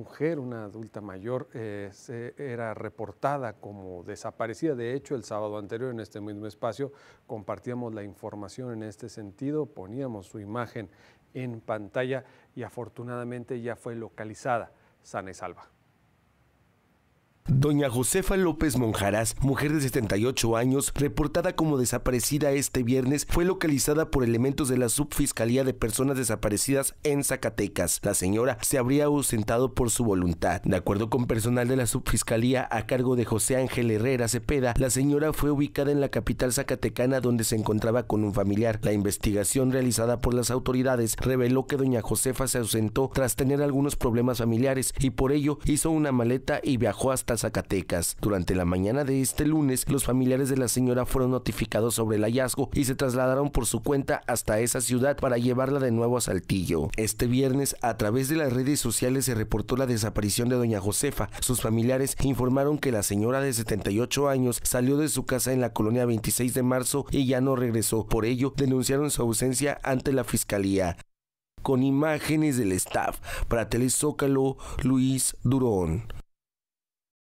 mujer, una adulta mayor, eh, se era reportada como desaparecida. De hecho, el sábado anterior en este mismo espacio compartíamos la información en este sentido, poníamos su imagen en pantalla y afortunadamente ya fue localizada sana y salva. Doña Josefa López Monjaras, mujer de 78 años, reportada como desaparecida este viernes, fue localizada por elementos de la Subfiscalía de Personas Desaparecidas en Zacatecas. La señora se habría ausentado por su voluntad. De acuerdo con personal de la Subfiscalía a cargo de José Ángel Herrera Cepeda, la señora fue ubicada en la capital zacatecana donde se encontraba con un familiar. La investigación realizada por las autoridades reveló que doña Josefa se ausentó tras tener algunos problemas familiares y por ello hizo una maleta y viajó hasta Zacatecas. Durante la mañana de este lunes, los familiares de la señora fueron notificados sobre el hallazgo y se trasladaron por su cuenta hasta esa ciudad para llevarla de nuevo a Saltillo. Este viernes, a través de las redes sociales se reportó la desaparición de doña Josefa. Sus familiares informaron que la señora de 78 años salió de su casa en la colonia 26 de marzo y ya no regresó. Por ello, denunciaron su ausencia ante la fiscalía. Con imágenes del staff, para Telezócalo, Luis Durón.